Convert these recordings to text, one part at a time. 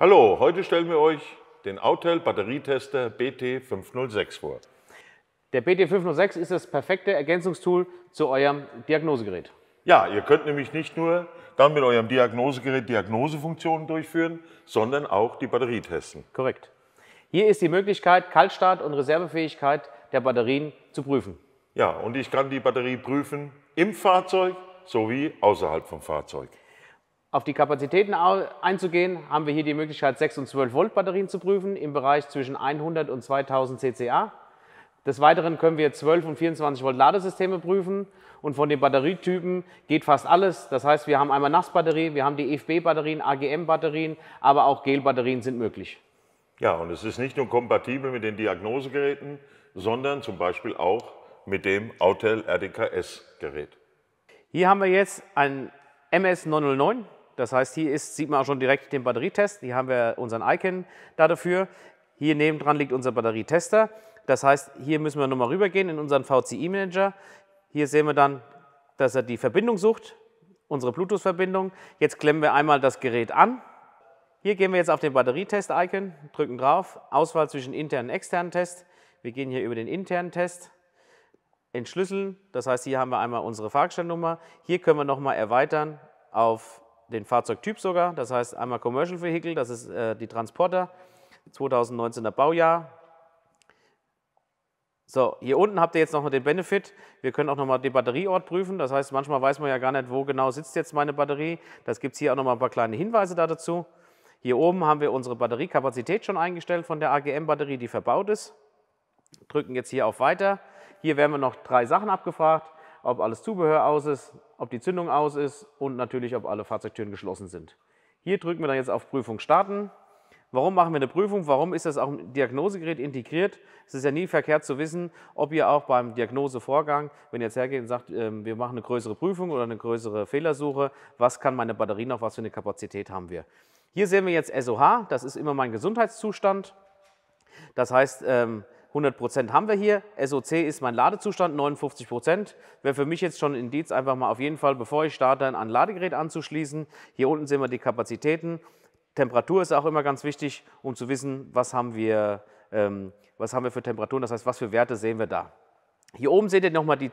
Hallo, heute stellen wir euch den Autel Batterietester BT506 vor. Der BT506 ist das perfekte Ergänzungstool zu eurem Diagnosegerät. Ja, ihr könnt nämlich nicht nur dann mit eurem Diagnosegerät Diagnosefunktionen durchführen, sondern auch die Batterie testen. Korrekt. Hier ist die Möglichkeit, Kaltstart und Reservefähigkeit der Batterien zu prüfen. Ja, und ich kann die Batterie prüfen im Fahrzeug sowie außerhalb vom Fahrzeug. Auf die Kapazitäten einzugehen, haben wir hier die Möglichkeit, 6 und 12 Volt Batterien zu prüfen im Bereich zwischen 100 und 2000 CCA. Des Weiteren können wir 12 und 24 Volt Ladesysteme prüfen und von den Batterietypen geht fast alles. Das heißt, wir haben einmal NAS-Batterie, wir haben die EFB-Batterien, AGM-Batterien, aber auch Gel-Batterien sind möglich. Ja, und es ist nicht nur kompatibel mit den Diagnosegeräten, sondern zum Beispiel auch mit dem Autel RDKS-Gerät. Hier haben wir jetzt ein MS 909. Das heißt, hier ist, sieht man auch schon direkt den Batterietest. Hier haben wir unseren Icon da dafür. Hier nebendran liegt unser Batterietester. Das heißt, hier müssen wir nochmal rübergehen in unseren VCI-Manager. Hier sehen wir dann, dass er die Verbindung sucht, unsere Bluetooth-Verbindung. Jetzt klemmen wir einmal das Gerät an. Hier gehen wir jetzt auf den Batterietest-Icon, drücken drauf, Auswahl zwischen internen und externen Test. Wir gehen hier über den internen Test, entschlüsseln, das heißt, hier haben wir einmal unsere Fahrgestellnummer. Hier können wir nochmal erweitern auf den Fahrzeugtyp sogar, das heißt einmal Commercial Vehicle, das ist äh, die Transporter, 2019er Baujahr. So, hier unten habt ihr jetzt noch den Benefit, wir können auch nochmal den Batterieort prüfen, das heißt manchmal weiß man ja gar nicht, wo genau sitzt jetzt meine Batterie, das gibt es hier auch nochmal ein paar kleine Hinweise da dazu. Hier oben haben wir unsere Batteriekapazität schon eingestellt von der AGM-Batterie, die verbaut ist. Drücken jetzt hier auf Weiter. Hier werden wir noch drei Sachen abgefragt ob alles Zubehör aus ist, ob die Zündung aus ist und natürlich, ob alle Fahrzeugtüren geschlossen sind. Hier drücken wir dann jetzt auf Prüfung starten. Warum machen wir eine Prüfung? Warum ist das auch im Diagnosegerät integriert? Es ist ja nie verkehrt zu wissen, ob ihr auch beim Diagnosevorgang, wenn ihr jetzt hergeht und sagt, ähm, wir machen eine größere Prüfung oder eine größere Fehlersuche, was kann meine Batterie noch, was für eine Kapazität haben wir? Hier sehen wir jetzt SOH, das ist immer mein Gesundheitszustand. Das heißt, ähm, 100% haben wir hier. SOC ist mein Ladezustand, 59%. Wäre für mich jetzt schon ein Indiz, einfach mal auf jeden Fall, bevor ich starte, ein Ladegerät anzuschließen. Hier unten sehen wir die Kapazitäten. Temperatur ist auch immer ganz wichtig, um zu wissen, was haben wir, ähm, was haben wir für Temperaturen, das heißt, was für Werte sehen wir da. Hier oben seht ihr nochmal die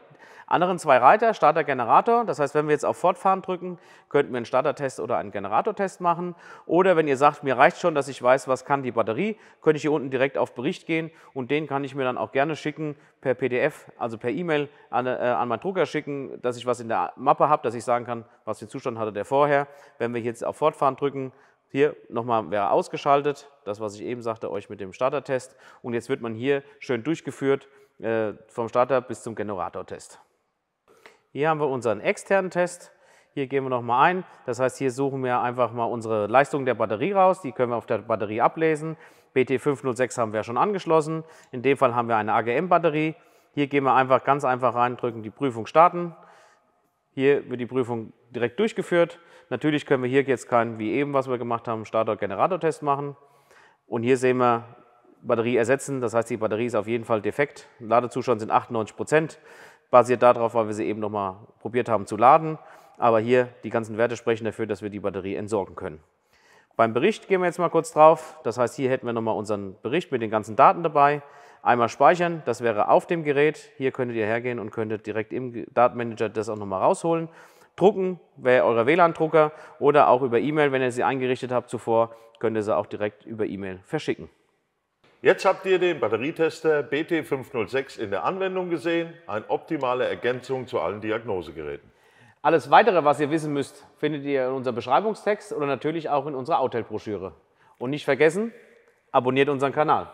anderen zwei Reiter, Starter, Generator. Das heißt, wenn wir jetzt auf Fortfahren drücken, könnten wir einen Startertest oder einen Generatortest machen. Oder wenn ihr sagt, mir reicht schon, dass ich weiß, was kann die Batterie, könnte ich hier unten direkt auf Bericht gehen und den kann ich mir dann auch gerne schicken per PDF, also per E-Mail an, äh, an meinen Drucker schicken, dass ich was in der Mappe habe, dass ich sagen kann, was für Zustand hatte der vorher. Wenn wir jetzt auf Fortfahren drücken, hier nochmal wäre ausgeschaltet, das was ich eben sagte, euch mit dem Startertest. Und jetzt wird man hier schön durchgeführt äh, vom Starter bis zum Generatortest. Hier haben wir unseren externen Test. Hier gehen wir nochmal ein. Das heißt, hier suchen wir einfach mal unsere Leistung der Batterie raus. Die können wir auf der Batterie ablesen. BT506 haben wir schon angeschlossen. In dem Fall haben wir eine AGM-Batterie. Hier gehen wir einfach ganz einfach rein, drücken die Prüfung starten. Hier wird die Prüfung direkt durchgeführt. Natürlich können wir hier jetzt keinen, wie eben, was wir gemacht haben, Starter-Generator-Test machen. Und hier sehen wir, Batterie ersetzen. Das heißt, die Batterie ist auf jeden Fall defekt. Ladezustand sind 98 Prozent. Basiert darauf, weil wir sie eben nochmal probiert haben zu laden. Aber hier die ganzen Werte sprechen dafür, dass wir die Batterie entsorgen können. Beim Bericht gehen wir jetzt mal kurz drauf. Das heißt, hier hätten wir nochmal unseren Bericht mit den ganzen Daten dabei. Einmal speichern, das wäre auf dem Gerät. Hier könntet ihr hergehen und könntet direkt im Datenmanager das auch nochmal rausholen. Drucken wäre euer WLAN-Drucker oder auch über E-Mail, wenn ihr sie eingerichtet habt zuvor, könnt ihr sie auch direkt über E-Mail verschicken. Jetzt habt ihr den Batterietester BT506 in der Anwendung gesehen. Eine optimale Ergänzung zu allen Diagnosegeräten. Alles Weitere, was ihr wissen müsst, findet ihr in unserem Beschreibungstext oder natürlich auch in unserer Outlet-Broschüre. Und nicht vergessen, abonniert unseren Kanal.